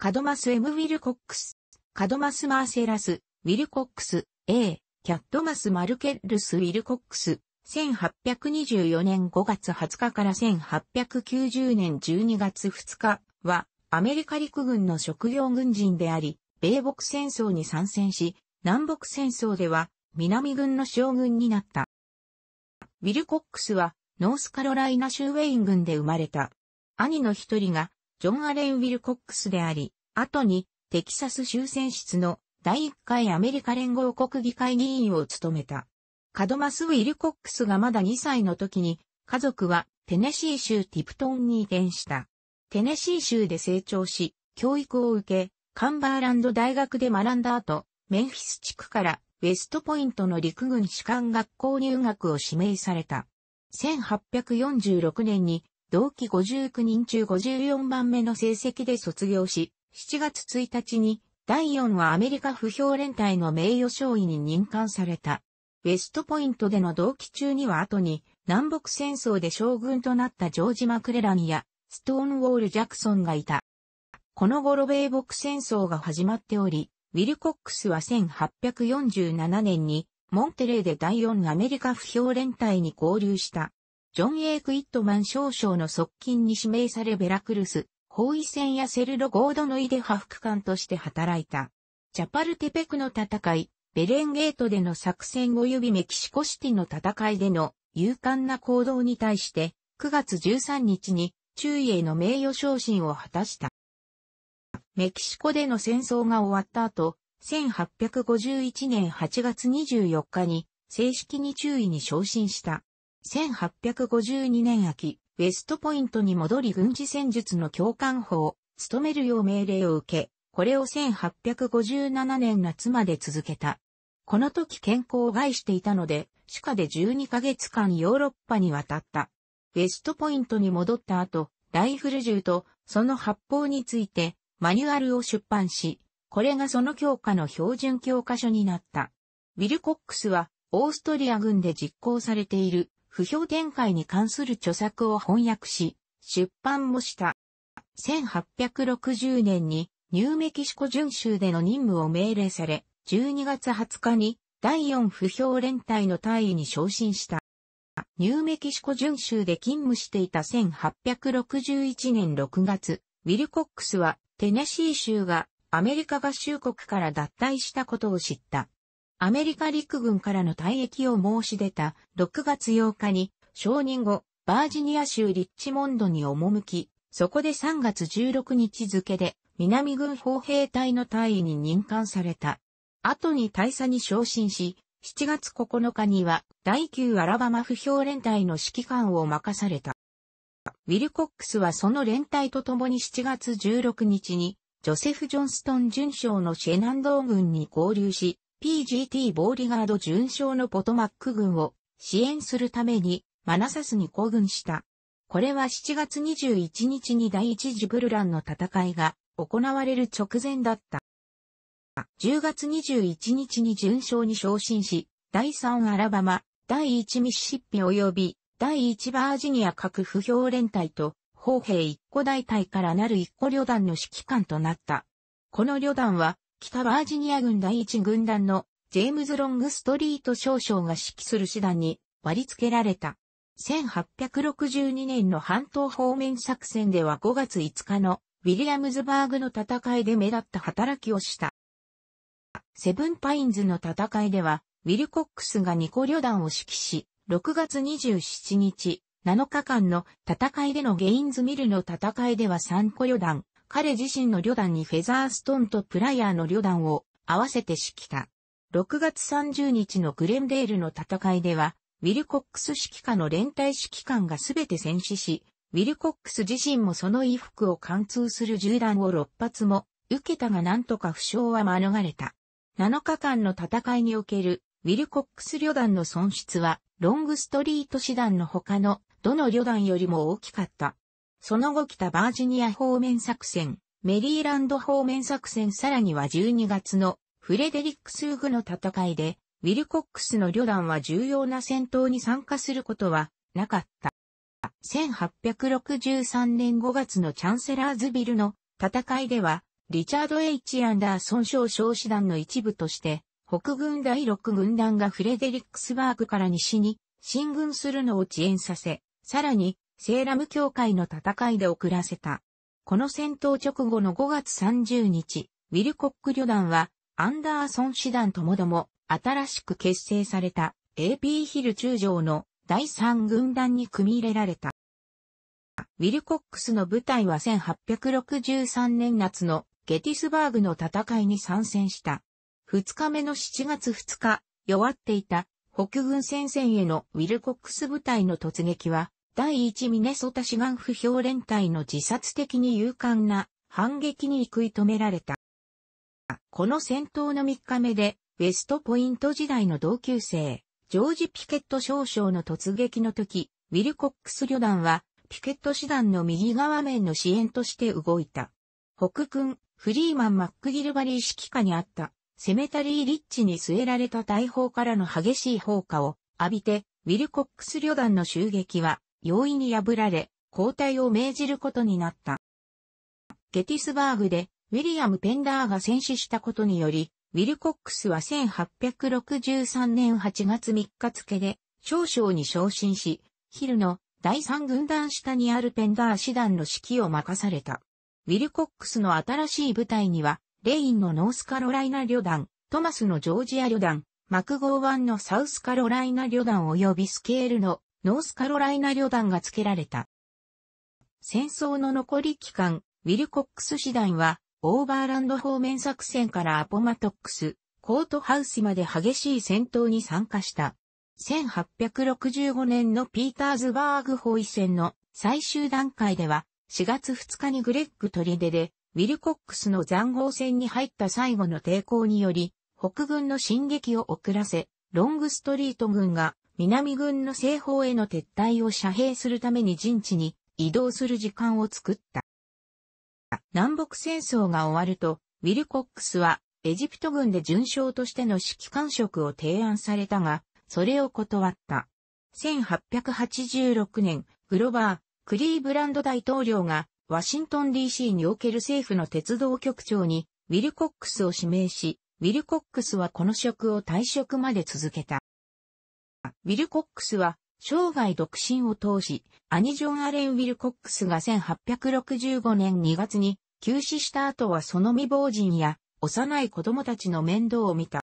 カドマス・エム・ウィルコックス、カドマス・マーセラス、ウィルコックス、A、キャットマス・マルケッルス・ウィルコックス、1824年5月20日から1890年12月2日は、アメリカ陸軍の職業軍人であり、米北戦争に参戦し、南北戦争では南軍の将軍になった。ウィルコックスはノースカロライナ州ウェイン軍で生まれた。兄の一人がジョン・アレン・ウィル・コックスであり、後にテキサス州選出の第1回アメリカ連合国議会議員を務めた。カドマス・ウィル・コックスがまだ2歳の時に、家族はテネシー州ティプトンに移転した。テネシー州で成長し、教育を受け、カンバーランド大学で学んだ後、メンフィス地区からウェストポイントの陸軍士官学校入学を指名された。1846年に同期59人中54番目の成績で卒業し、7月1日に第4話アメリカ不評連隊の名誉少尉に任官された。ウェストポイントでの同期中には後に南北戦争で将軍となったジョージ・マクレランやストーンウォール・ジャクソンがいた。この頃米北戦争が始まっており、ウィルコックスは1847年にモンテレーで第4アメリカ不評連隊に合流した。ジョン・エイク・イットマン少将の側近に指名されベラクルス、包囲戦やセルロ・ゴードのイデ派副官として働いた。チャパルテペクの戦い、ベレンゲートでの作戦及びメキシコシティの戦いでの勇敢な行動に対して、9月13日に中尉への名誉昇進を果たした。メキシコでの戦争が終わった後、1851年8月24日に正式に中尉に昇進した。1852年秋、ウェストポイントに戻り軍事戦術の教官法を務めるよう命令を受け、これを1857年夏まで続けた。この時健康を害していたので、歯科で12ヶ月間ヨーロッパに渡った。ウェストポイントに戻った後、ライフル銃とその発砲についてマニュアルを出版し、これがその教科の標準教科書になった。ウィルコックスは、オーストリア軍で実行されている不評展開に関する著作を翻訳し、出版もした。1860年にニューメキシコ巡州での任務を命令され、12月20日に第4不評連隊の隊員に昇進した。ニューメキシコ巡州で勤務していた1861年6月、ウィルコックスはテネシー州がアメリカ合衆国から脱退したことを知った。アメリカ陸軍からの退役を申し出た6月8日に承認後、バージニア州リッチモンドに赴き、そこで3月16日付で南軍砲兵隊の隊員に任官された。後に大佐に昇進し、7月9日には第9アラバマ不評連隊の指揮官を任された。ウィルコックスはその連隊と共に7月16日にジョセフ・ジョンストン巡将のシェナンドー軍に合流し、PGT ボーリガード巡将のポトマック軍を支援するためにマナサスに行軍した。これは7月21日に第一次ブルランの戦いが行われる直前だった。10月21日に巡将に昇進し、第3アラバマ、第1ミシシッピ及び第1バージニア各不評連隊と砲兵一個大隊からなる一個旅団の指揮官となった。この旅団は北バージニア軍第一軍団のジェームズ・ロングストリート少将が指揮する師団に割り付けられた。1862年の半島方面作戦では5月5日のウィリアムズバーグの戦いで目立った働きをした。セブンパインズの戦いでは、ウィルコックスが2個旅団を指揮し、6月27日、7日間の戦いでのゲインズミルの戦いでは3個旅団、彼自身の旅団にフェザーストンとプライアーの旅団を合わせて指揮下。6月30日のグレンデールの戦いでは、ウィルコックス指揮下の連帯指揮官がすべて戦死し、ウィルコックス自身もその衣服を貫通する銃弾を6発も受けたがなんとか負傷は免れた。7日間の戦いにおけるウィルコックス旅団の損失は、ロングストリート師団の他のどの旅団よりも大きかった。その後北バージニア方面作戦、メリーランド方面作戦さらには12月のフレデリックスウグの戦いで、ウィルコックスの旅団は重要な戦闘に参加することはなかった。1863年5月のチャンセラーズビルの戦いでは、リチャード・ H・ アンダーソン少将師団の一部として、北軍第6軍団がフレデリックスバーグから西に進軍するのを遅延させ、さらにセーラム教会の戦いで遅らせた。この戦闘直後の5月30日、ウィルコック旅団は、アンダーソン師団ともども、新しく結成された AP ヒル中将の第3軍団に組み入れられた。ウィルコックスの部隊は1863年夏のゲティスバーグの戦いに参戦した。2日目の7月2日、弱っていた北軍戦線へのウィルコックス部隊の突撃は第1ミネソタ志願不評連隊の自殺的に勇敢な反撃に食い止められた。この戦闘の3日目で、ウェストポイント時代の同級生、ジョージ・ピケット少将の突撃の時、ウィルコックス旅団は、ピケット師団の右側面の支援として動いた。北軍、フリーマン・マックギルバリー指揮下にあった、セメタリー・リッチに据えられた大砲からの激しい砲火を浴びて、ウィルコックス旅団の襲撃は容易に破られ、交代を命じることになった。ゲティスバーグで、ウィリアム・ペンダーが戦死したことにより、ウィルコックスは1863年8月3日付で、少将に昇進し、ヒルの第三軍団下にあるペンダー師団の指揮を任された。ウィルコックスの新しい部隊には、レインのノースカロライナ旅団、トマスのジョージア旅団、マクゴーワンのサウスカロライナ旅団及びスケールのノースカロライナ旅団が付けられた。戦争の残り期間、ウィルコックス師団は、オーバーランド方面作戦からアポマトックス、コートハウスまで激しい戦闘に参加した。1865年のピーターズバーグ包囲戦の最終段階では、4月2日にグレッグ取り出で、ウィルコックスの残壕戦に入った最後の抵抗により、北軍の進撃を遅らせ、ロングストリート軍が南軍の西方への撤退を遮蔽するために陣地に移動する時間を作った。南北戦争が終わると、ウィルコックスはエジプト軍で準将としての指揮官職を提案されたが、それを断った。1886年、グロバー、クリーブランド大統領がワシントン DC における政府の鉄道局長にウィルコックスを指名し、ウィルコックスはこの職を退職まで続けた。ウィルコックスは、生涯独身を通し、アニジョン・アレン・ウィルコックスが1865年2月に急死した後はその未亡人や幼い子供たちの面倒を見た。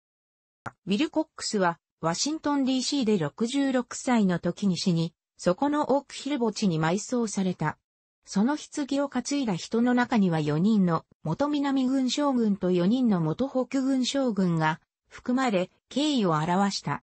ウィルコックスはワシントン DC で66歳の時に死に、そこのオークヒル墓地に埋葬された。その棺を担いだ人の中には4人の元南軍将軍と4人の元北軍将軍が含まれ敬意を表した。